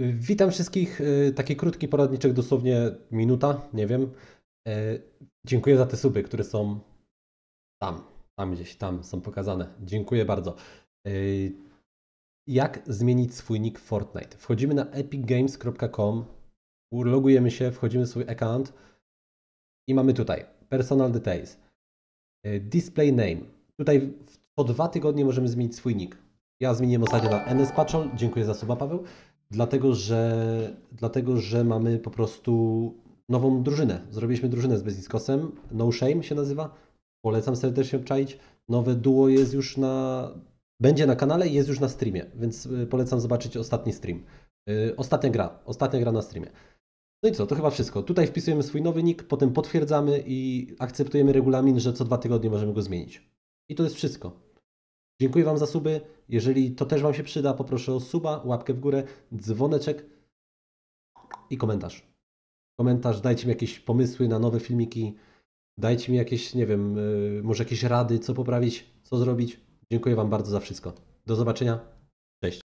Witam wszystkich. Y, taki krótki poradniczek, dosłownie minuta, nie wiem. Y, dziękuję za te suby, które są tam, tam gdzieś, tam są pokazane. Dziękuję bardzo. Y, jak zmienić swój nick w Fortnite? Wchodzimy na epicgames.com, logujemy się, wchodzimy w swój account i mamy tutaj personal details, display name. Tutaj po dwa tygodnie możemy zmienić swój nick. Ja zmieniłem ostatnio na NS Patrol. Dziękuję za suba, Paweł dlatego że, dlatego, że mamy po prostu nową drużynę. Zrobiliśmy drużynę z Beziskosem, No Shame się nazywa. Polecam serdecznie obczaić. Nowe duo jest już na... Będzie na kanale i jest już na streamie, więc y, polecam zobaczyć ostatni stream. Y, ostatnia gra, ostatnia gra na streamie. No i co, to chyba wszystko. Tutaj wpisujemy swój nowy nick, potem potwierdzamy i akceptujemy regulamin, że co dwa tygodnie możemy go zmienić. I to jest wszystko. Dziękuję Wam za suby. Jeżeli to też Wam się przyda, poproszę o suba, łapkę w górę, dzwoneczek i komentarz. Komentarz, dajcie mi jakieś pomysły na nowe filmiki, dajcie mi jakieś, nie wiem, y, może jakieś rady, co poprawić, co zrobić. Dziękuję Wam bardzo za wszystko. Do zobaczenia.